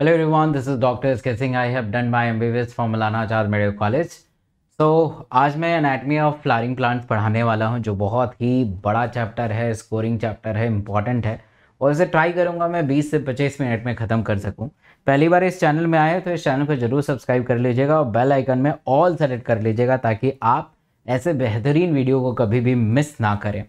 Hello everyone, this is Dr. S. Singh. I have done my MBBS from Malana Azad Medical College. So so, आज मैं anatomy of flowering plants पढ़ाने वाला हूँ जो बहुत ही बड़ा चैप्टर है स्कोरिंग चैप्टर है इम्पॉर्टेंट है और इसे ट्राई करूंगा मैं 20 से 25 मिनट में ख़त्म कर सकूँ पहली बार इस चैनल में आए तो इस चैनल को ज़रूर सब्सक्राइब कर लीजिएगा और बेल आइकन में ऑल सेलेक्ट कर लीजिएगा ताकि आप ऐसे बेहतरीन वीडियो को कभी भी मिस ना करें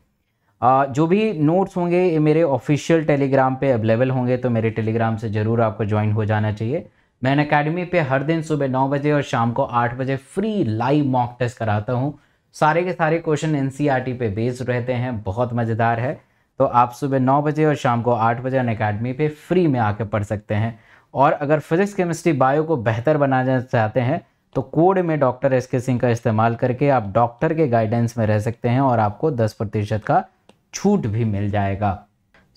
जो भी नोट्स होंगे ये मेरे ऑफिशियल टेलीग्राम पे अवेलेबल होंगे तो मेरे टेलीग्राम से ज़रूर आपको ज्वाइन हो जाना चाहिए मैं अकेडमी पे हर दिन सुबह नौ बजे और शाम को आठ बजे फ्री लाइव मॉक टेस्ट कराता हूँ सारे के सारे क्वेश्चन एन e पे बेस्ड रहते हैं बहुत मज़ेदार है तो आप सुबह नौ बजे और शाम को आठ बजे अन अकेडमी पर फ्री में आके पढ़ सकते हैं और अगर फिजिक्स केमिस्ट्री बायो को बेहतर बनाना चाहते हैं तो कोड में डॉक्टर एस के सिंह का इस्तेमाल करके आप डॉक्टर के गाइडेंस में रह सकते हैं और आपको दस प्रतिशत का छूट भी मिल जाएगा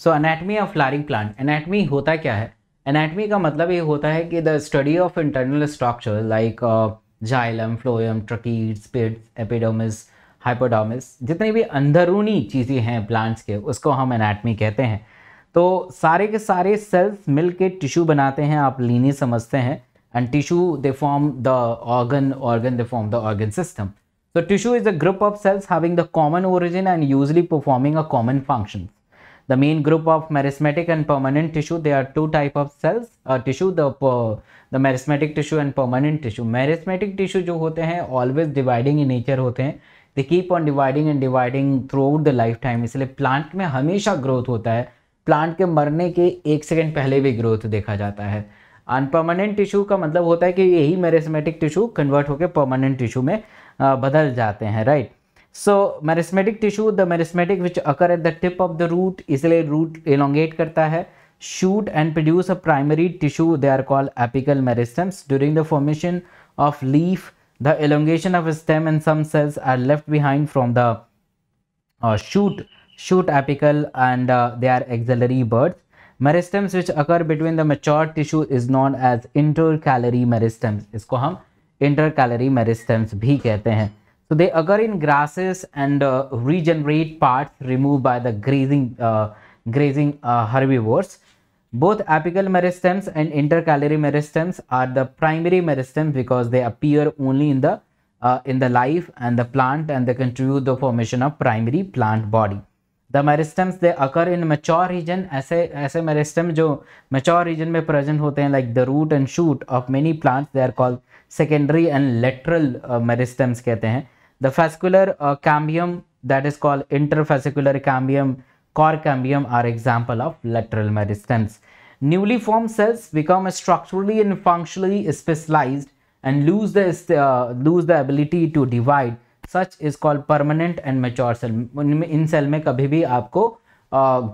so anatomy of flowering plant anatomy होता क्या है एनाटमी का मतलब ये होता है कि the study of internal structure like xylem phloem tracheid स्पिड्स एपिडोमिस हाइपोडोमिस जितनी भी अंदरूनी चीज़ें हैं प्लांट्स के उसको हम एनाटमी कहते हैं तो सारे के सारे सेल्स मिल के टिश्यू बनाते हैं आप लीनी समझते हैं and tissue they form the organ organ they form the organ system So tissue is a group of cells having the common origin and usually performing a common function. The main group of meristematic and permanent tissue, there are two type of cells, uh, tissue, the, uh, the meristematic tissue and permanent tissue. Meristematic tissue जो होते हैं always dividing in nature होते हैं they keep on dividing and dividing throughout the lifetime lifetime इसलिए plant में हमेशा growth होता है प्लांट के मरने के एक सेकेंड पहले भी ग्रोथ देखा जाता है अनपर्मानेंट टिश्यू का मतलब होता है कि यही मेरेस्मेटिक टिश्यू कन्वर्ट होकर परमानेंट टिश्यू में बदल जाते हैं right so meristematic tissue the meristematic which occur at the tip of the root इसलिए रूट एलोंगेट करता है shoot and produce a primary tissue they are called apical meristems during the formation of leaf the elongation of stem and some cells are left behind from the shoot shoot apical and they are axillary buds meristems which occur between the mature tissue is known as intercalary meristems. Meristems इसको हम inter calorie meristems भी कहते हैं so they occur in grasses and uh, regenerate parts removed by the grazing uh, grazing uh, herbivores both apical meristems and intercalary meristems are the primary meristems because they appear only in the in the life and the plant and they contribute the formation of primary plant body the meristems they occur in mature region ऐसे ऐसे meristem जो mature reason में present होते हैं like the root and shoot of many plants they are called secondary and lateral meristems कहते हैं the fascicular cambium that is called interfascicular cambium cork cambium are example of lateral meristems newly form cells become structurally and functionally specialized and lose the lose the ability to divide such is called permanent and mature cell उनमें इन cell में कभी भी आपको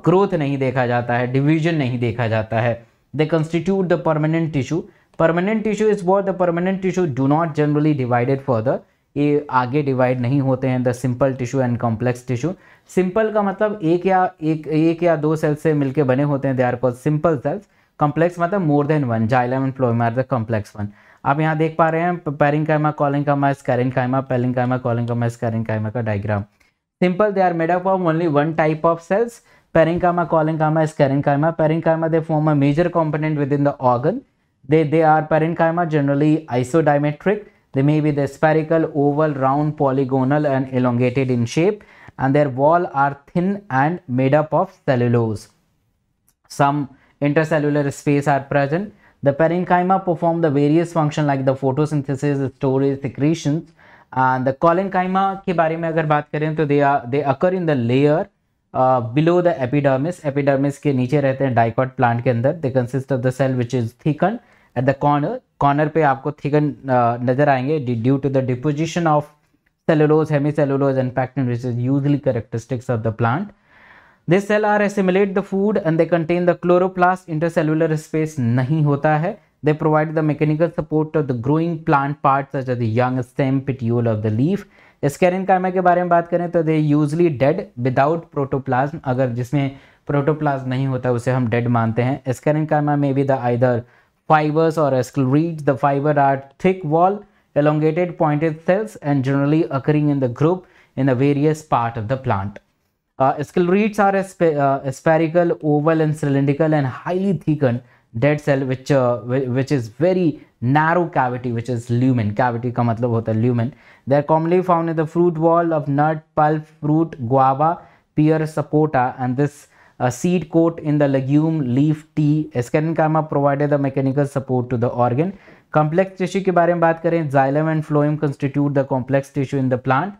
growth नहीं देखा जाता है डिवीजन नहीं देखा जाता है they constitute the permanent tissue permanent tissue is what the permanent tissue do not generally divided further ये आगे डिवाइड नहीं होते हैं the simple tissue and complex tissue simple का मतलब एक या एक एक या दो सेल्स से मिलकर बने होते हैं they are called simple cells complex मतलब more than one xylem and phloem are the complex one आप यहाँ देख पा रहे हैं पेरिंग कायमा calling collenchyma sclerenchyma pairing कायमा कॉलिंग कामा स्कैरिन कायमा का diagram simple they are made up of only one type of cells parenchyma collenchyma sclerenchyma parenchyma they form a major component within the organ they they are parenchyma generally isodiametric they may be the spherical oval round polygonal and elongated in shape and their wall are thin and made up of cellulose some intercellular space are present The parenchyma perform the various function like the photosynthesis, storage, secretions. And the colenchyma के बारे में अगर बात करें तो they are they occur in the layer below the epidermis epidermis के नीचे रहते हैं डाइकॉट प्लांट के अंदर they consist of the cell which is thicken at the corner corner पे आपको थिकन uh, नजर आएंगे due to the deposition of cellulose hemicellulose and pectin which is usually characteristics of the plant this cell are assimilate the food and they contain the chloroplast intercellular space नहीं होता है they provide the mechanical support of the growing plant part young stem petiole of the leaf sclerenchyma के बारे में बात करें तो they usually dead without protoplasm अगर जिसमें प्रोटोप्लाज्म नहीं होता उसे हम डेड मानते हैं स्कैरिन कामा में भी द आइदर फाइबर्स और sclereids the fibre are thick wall elongated pointed cells and generally occurring in the group in the various part of the plant sclereids are spherical oval and cylindrical and highly thicken dead cell which which is very narrow cavity which is lumen cavity का मतलब होता है lumen they are commonly found in the fruit wall of nut pulp fruit guava pear sapota and this seed coat in the legume leaf the sclerenchyma provided the mechanical support to the organ complex tissue के बारे में बात करें xylem and phloem constitute the complex tissue in the plant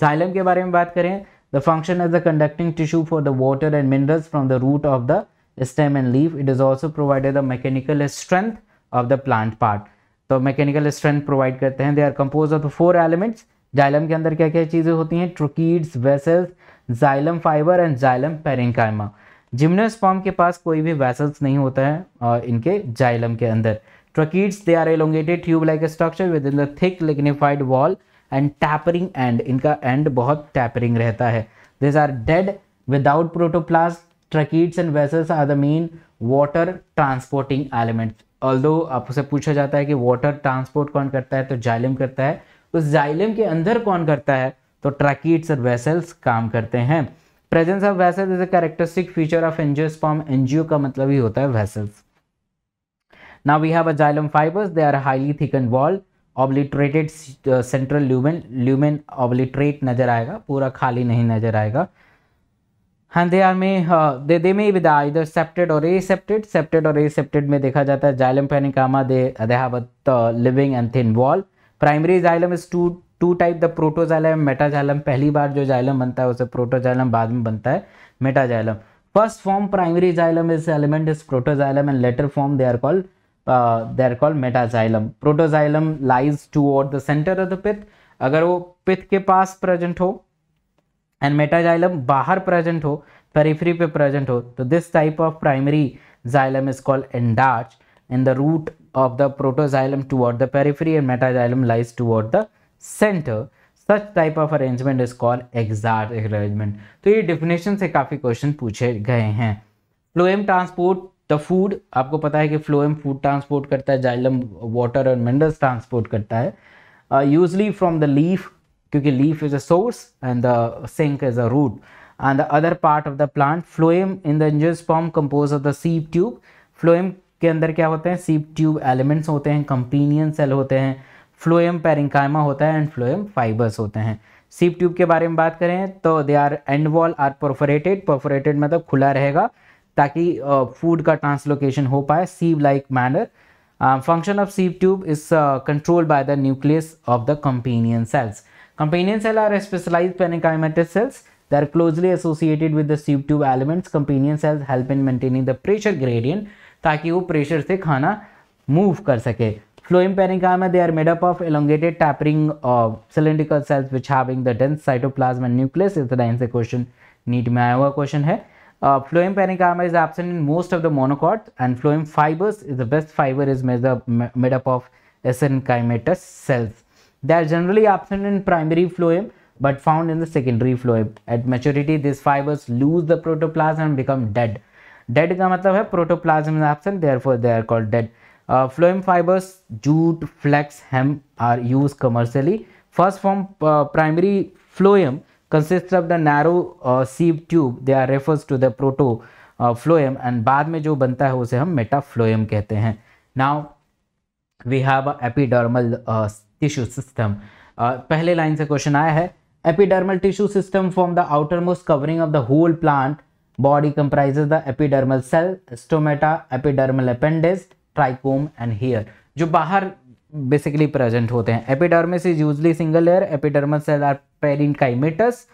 xylem के बारे में बात करें The function as a conducting tissue for the water and minerals from the root of the stem and leaf. It is also provided the mechanical strength of the plant part. तो mechanical strength provide करते हैं they are compose of four elements xylem के अंदर क्या क्या चीज़ें होती हैं tracheids vessels xylem fibre and xylem parenchyma gymnosperm के पास कोई भी वेसल्स नहीं होता है और इनके जाइलम के अंदर tracheids they are elongated tube like structure within the thick lignified wall and tapering end इनका एंड बहुत टैपरिंग रहता है this are dead without protoplast tracheids and vessels are the main water transporting element although आपसे पूछा जाता है कि water transport कौन करता है तो जाइलम करता है उस जाइलम के अंदर कौन करता है तो ट्रकीट्स और वेसल्स काम करते हैं presence of vessels is a characteristic feature of sperm angio का मतलब ही होता है vessels now we have a xylem fibres they are highly thick and walled obliterated central lumen lumen obliterate नज़र आएगा पूरा खाली नहीं नज़र आएगा हाँ दे आर में दे हाँ, दे में विदा इधर सेप्टेड और एसेप्टेड सेप्टेड और एसेप्टेड में देखा जाता है xylem parenchyma they they have living and thin wall primary xylem is two two type the protoxylem metaxylem पहली बार जो जाइलम बनता है उसे प्रोटोजाइलम बाद में बनता है metaxylem first form primary xylem is element is protoxylem and later form they are called uh, they're called metaxylum. Protoxylum lies toward the center of the pith. अगर वो पिथ के पास प्रेजेंट हो एंड मेटाजाइलम बाहर present हो periphery पे present हो तो this type of primary xylem is called endarch in the root of the protoxylem toward the periphery and metaxylem lies toward the centre such type of arrangement is called exarch arrangement तो ये definition से काफ़ी question पूछे गए हैं phloem transport the food आपको पता है कि फ्लोएम फूड ट्रांसपोर्ट करता है जाइलम वाटर और मिनरल्स ट्रांसपोर्ट करता है यूजली फ्रॉम द लीफ क्योंकि leaf is a source and the sink is a root and the other part of the plant phloem in the इंजर्स form compose of the sieve tube phloem के अंदर क्या होते हैं सीप tube elements होते हैं कंपीनियन सेल होते हैं फ्लोएम पेरिंकाइमा होता है एंड फ्लोएम फाइबर्स होते हैं सीप ट्यूब के बारे में बात करें तो they are end wall are perforated perforated मतलब खुला रहेगा ताकि फूड का ट्रांसलोकेशन हो पाए sieve like manner function of sieve tube is control by the nucleus of the companion cells companion cell are specialize parenchymatous cells they are closely associated with the sieve tube elements companion cells help in maintaining the pressure gradient ताकि वो pressure से खाना move कर सके phloem parenchyma they are made up of elongated tapering cylindrical cells which having the dense cytoplasm and nucleus is the question NEET में आया हुआ question है Uh, phloem is absent in most of the monocots and phloem fibers the best fiber is made up, made up of chymatous cells. They are generally absent in primary phloem but found in the secondary phloem. At maturity these fibers lose the protoplasm and become dead. Dead का मतलब है protoplasm is absent therefore they are called dead. Uh, phloem fibers, jute, flax, hemp are used commercially. First from uh, primary phloem consist of the narrow sieve tube they are refers to the protophloem and बाद में जो बनता है उसे हम metaphloem कहते हैं now we have epidermal tissue system पहले लाइन से क्वेश्चन आया है epidermal tissue system from the outermost covering of the whole plant body comprises the epidermal cell stomata epidermal appendage trichome and hair जो बाहर basically present होते हैं epidermis is usually single layer epidermal cell are parenchymatous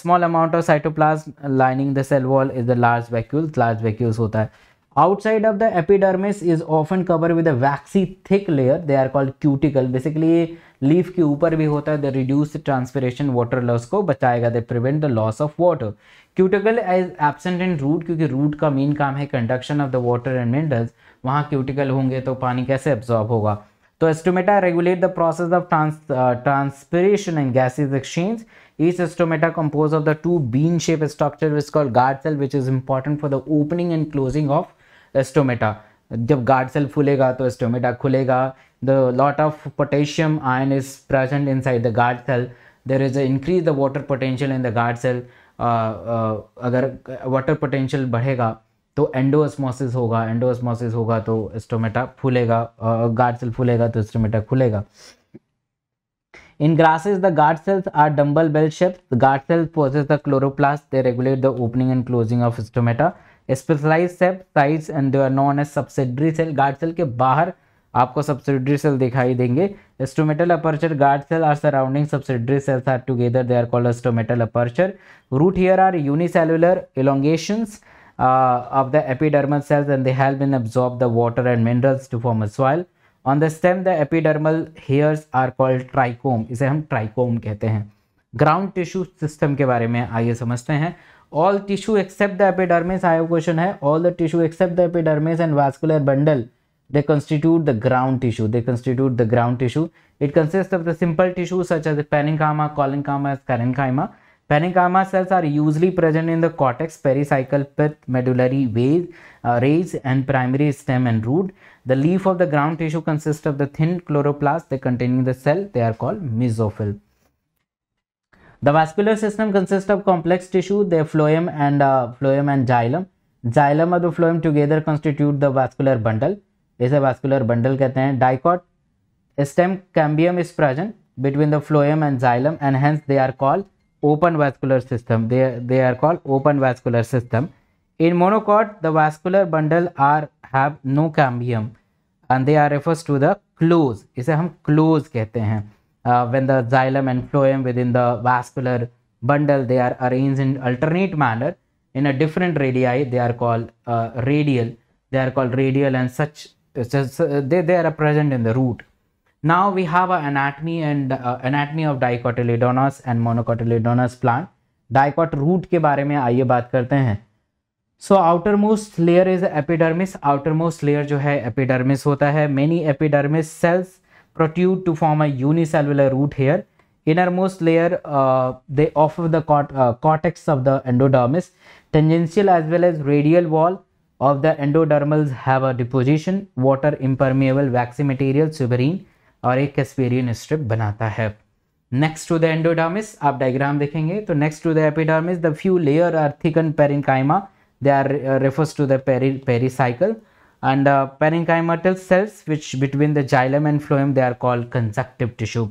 small amount of cytoplasm lining the cell wall is the large vacuoles large vacuoles होता है outside of the epidermis is often cover with a waxy thick layer they are called cuticle basically leaf के ऊपर भी होता है the reduce transpiration water loss को बचाएगा they prevent the loss of water cuticle as absent in root क्योंकि root का main काम है conduction of the water and minerals वहाँ क्यूटिकल होंगे तो पानी कैसे एब्जॉर्ब होगा So stomata regulate the process of uh, transpiration and gaseous exchange. Each stomata composed of the two bean-shaped structure which is called guard cell which is important for the opening and closing of the stomata. जब guard cell फूलेगा तो stomata खुलेगा the lot of potassium ion is present present the guard cell there is a increase the water potential in the guard cell अगर water potential बढ़ेगा तो endosmosis होगा endosmosis होगा तो स्टोमेटा फूलेगा गार्ड सेल फूलेगा तो स्टोमेटा खुलेगा in grasses the guard cells are dumbbell bell shape guard cells process the chloroplast they regulate the opening and closing of stomata specialize shape size and they known as subsidiary cell guard cell के बाहर आपको subsidiary cell दिखाई देंगे stomatal aperture guard cell are surrounding subsidiary cells are together they are called stomatal aperture root here are unicellular elongations uh, of the epidermal cells and they help in absorb the water and minerals to form a soil. On the stem, the epidermal hairs are called trichome. इसे हम trichome कहते हैं ground tissue system के बारे में आइए समझते हैं all tissue except the epidermis आया क्वेश्चन है all the tissue except the epidermis and vascular bundle they constitute the ground tissue they constitute the ground tissue it consists of the simple tissue such as the parenchyma colenchyma sclerenchyma Parenchyma cells are usually present in the cortex, pericycle, pith, medullary ways, uh, rays, and primary stem and root. The leaf of the ground tissue consists of the thin chloroplast that containing the cell. They are called mesophyll. The vascular system consists of complex tissue, the phloem and uh, phloem and xylem. Xylem the phloem together constitute the vascular bundle. a vascular bundle कहते हैं. Dicot stem cambium is present between the phloem and xylem and hence they are called open vascular system. They, they are called open vascular system. In monocot, the vascular bundle are have no cambium and they are refers to the close. a हम close कहते हैं uh, when the xylem and phloem within the vascular bundle they are arranged in alternate manner in a different radii they are called uh, radial they are called radial and such, such uh, they, they are present in the root now we have an anatomy and uh, anatomy of dicotyledonous and monocotyledonous plant. Dicot root के बारे में आइए बात करते हैं So outermost layer is epidermis. Outermost layer जो है epidermis होता है many protrude to form a unicellular root here. Innermost layer, uh, they offer the cort uh, cortex of the endodermis. Tangential as well as radial wall of the endodermals have a deposition, water impermeable, waxy material, suberine. और एक Casparian strip बनाता है next to the एंडोडामिस आप diagram देखेंगे तो next to the epidermis the few layer are thicken parenchyma they are refers to the and parenchymatous cells which between the xylem and phloem they are called conjunctive tissue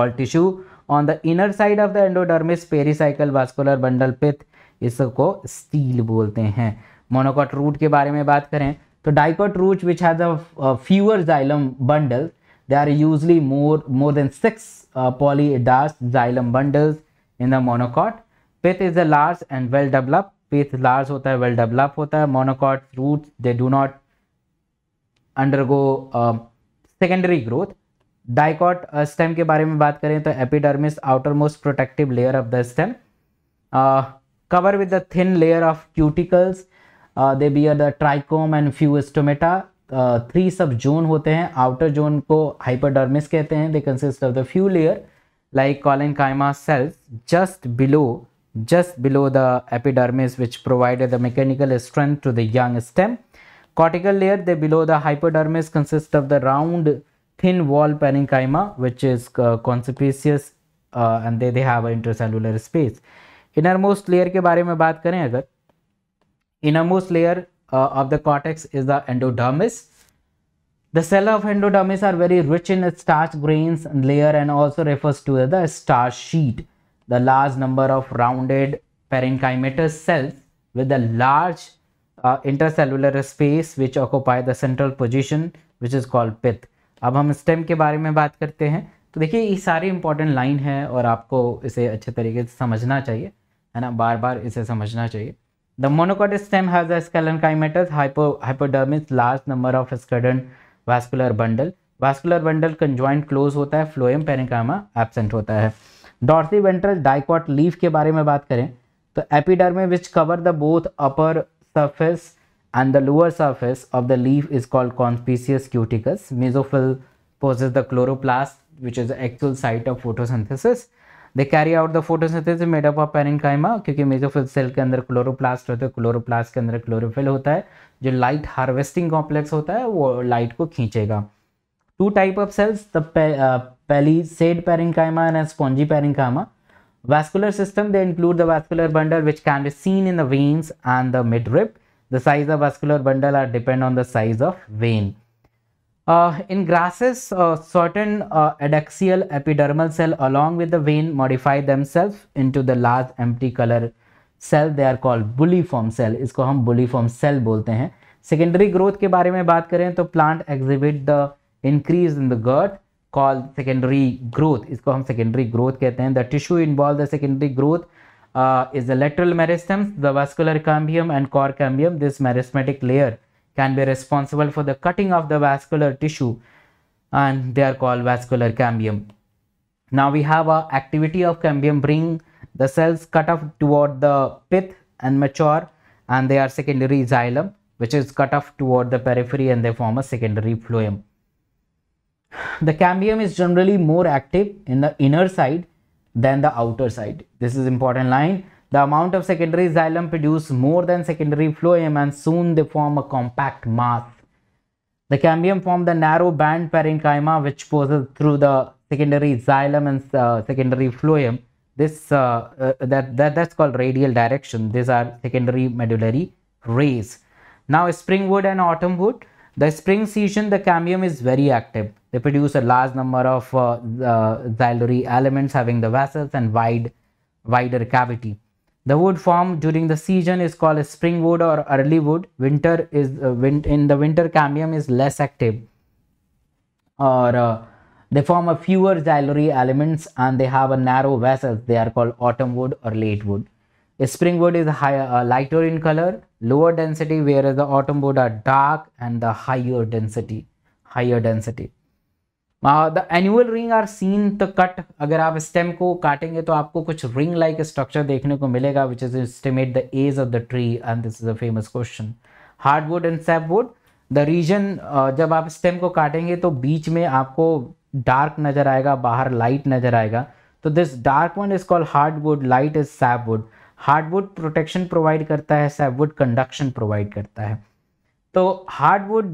all tissue on the inner side of the endodermis pericycle vascular bundle pith इसको stele बोलते हैं monocot root के बारे में बात करें तो dicot root which has fewer xylem bundle There are usually more, more than six uh, xylem bundles in the monocot. Pith is a large and well developed. Pith large होता hai well developed होता hai monocot roots they do not undergo uh, secondary growth. Dicot uh, stem के बारे में बात करें तो epidermis outermost protective layer of the stem uh, cover with the thin layer of cuticles. Uh, they bear the trichome and few stomata. Three sub zone होते हैं outer zone को hypodermis कहते हैं they consist of the few layer like collenchyma cells just below just below the epidermis which provided the mechanical strength to the young stem cortical layer they below the hypodermis consist of the round thin wall parenchyma which is conspicuous and they have intercellular space innermost layer के बारे में बात करें अगर inner innermost layer uh, of the cortex is the endodermis. The cell of endodermis are very rich in starch grains and layer and also refers to the starch sheet. The large number of rounded parenchymatous cells with a large uh, intercellular space which occupy the central position which is called pith. अब हम stem के बारे में बात करते हैं तो देखिए ये सारी इंपॉर्टेंट लाइन है और आपको इसे अच्छे तरीके से समझना चाहिए है ना बार बार इसे समझना चाहिए The monocotyl stem has a scalene chymatous hypo, hypodermis large number of scadent vascular bundle. Vascular bundle conjoint close होता है फ्लोएम पेनिकामा एबसेंट होता है डॉर्थी वेंट्रल डाइकॉट लीफ के बारे में बात करें तो epidermis which cover the both upper surface and the lower surface of the leaf is called conspicuous cuticles mesophyll possess the chloroplast which is the actual site of photosynthesis they carry out the photosynthesis made up of parenchyma क्योंकि mesophyll cell के अंदर chloroplast होते हैं chloroplast के अंदर chlorophyll होता है जो लाइट हार्वेस्टिंग कॉम्प्लेक्स होता है वो लाइट को खींचेगा two type of cells the palisade parenchyma and spongy parenchyma vascular system they include the vascular bundle which can be seen in the veins and the midrib the size of vascular bundle are depend on the size of veins in grasses certain adaxial epidermal cell along with the vein modify themselves into the large एम colour cell they are called bulliform cell इसको हम bulliform cell बोलते हैं secondary growth के बारे में बात करें तो plant exhibit the increase in the girth call secondary growth इसको हम सेकेंडरी ग्रोथ कहते हैं the tissue involve the secondary growth is the lateral meristem the vascular cambium and cork cambium this meristematic layer can be responsible for the cutting of the vascular tissue and they are called vascular cambium. Now we have a activity of cambium bring the cells cut off toward the pith and mature and they are secondary xylem which is cut off toward the periphery and they form a secondary phloem. The cambium is generally more active in the inner side than the outer side. This is important line the amount of secondary xylem produce more than secondary phloem and soon they form a compact mass. The cambium form the narrow band parenchyma which passes through the secondary xylem and uh, secondary phloem. This uh, uh, that, that that's called radial direction. These are secondary medullary rays. Now spring wood and autumn wood. The spring season the cambium is very active. They produce a large number of uh, uh, xylem elements having the vessels and wide wider cavity. The wood formed during the season is called spring wood or early wood. Winter is uh, win in the winter cambium is less active or uh, they form a fewer xylem elements and they have a narrow vessels. They are called autumn wood or late wood. A spring wood is higher, uh, lighter in color, lower density, whereas the autumn wood are dark and the higher density, higher density. The annual ring are seen the cut अगर आप stem को काटेंगे तो आपको कुछ ring like structure देखने को मिलेगा which is estimate the age of the tree and this is a famous question hardwood and sapwood the region जब आप स्टेम को काटेंगे तो बीच में आपको डार्क नजर आएगा बाहर लाइट नजर आएगा तो this dark one is called hardwood light is sapwood hardwood protection provide करता है सैपवुड कंडक्शन प्रोवाइड करता है तो hardwood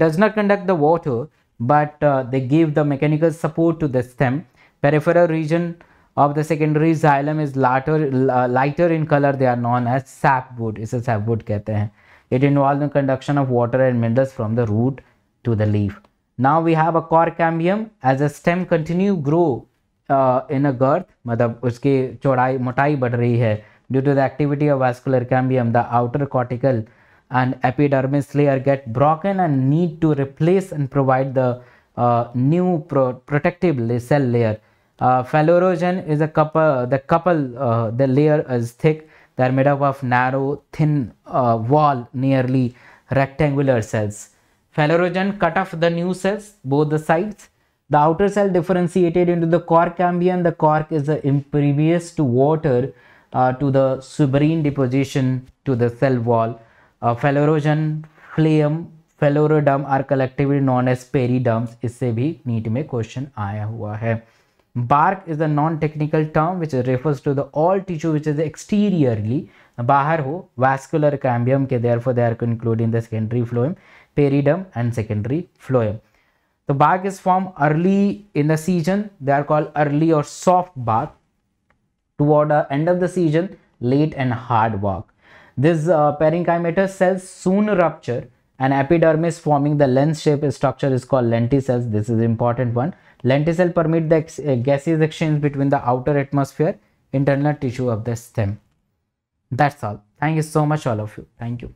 does not conduct the water but uh, they give the mechanical support to the stem. Peripheral region of the secondary xylem is lighter, uh, lighter in color. They are known as sapwood. a sapwood कहते हैं. It involves the conduction of water and minerals from the root to the leaf. Now we have a core cambium. As the stem continue grow uh, in a girth, मतलब उसकी चौड़ाई मोटाई बढ़ रही है. Due to the activity of vascular cambium, the outer cortical uh, and epidermis layer get broken and need to replace and provide the uh, new pro protective cell layer. Uh, is a couple, the couple, uh, the layer is thick. They are made up of narrow, thin uh, wall, nearly rectangular cells. Phalarogen cut off the new cells, both the sides. The outer cell differentiated into the cork cambium. The cork is impervious to water uh, to the suberin deposition to the cell wall. Phellogen phellem phelloderm are collectively known as periderms इससे भी NEET में question आया हुआ है bark is the non technical term which refers to the all tissue which is exteriorly बाहर हो vascular cambium के therefore they are include in the secondary phloem periderm and secondary phloem तो bark is form early in the season they are call early और soft bark to ward and of the season late and hard work This uh, parenchymatous cells soon rupture and epidermis forming the lens shape structure is called lenticels. This is important one. Lenticel permit the ex uh, gaseous exchange between the outer atmosphere, internal tissue of the stem. That's all. Thank you so much all of you. Thank you.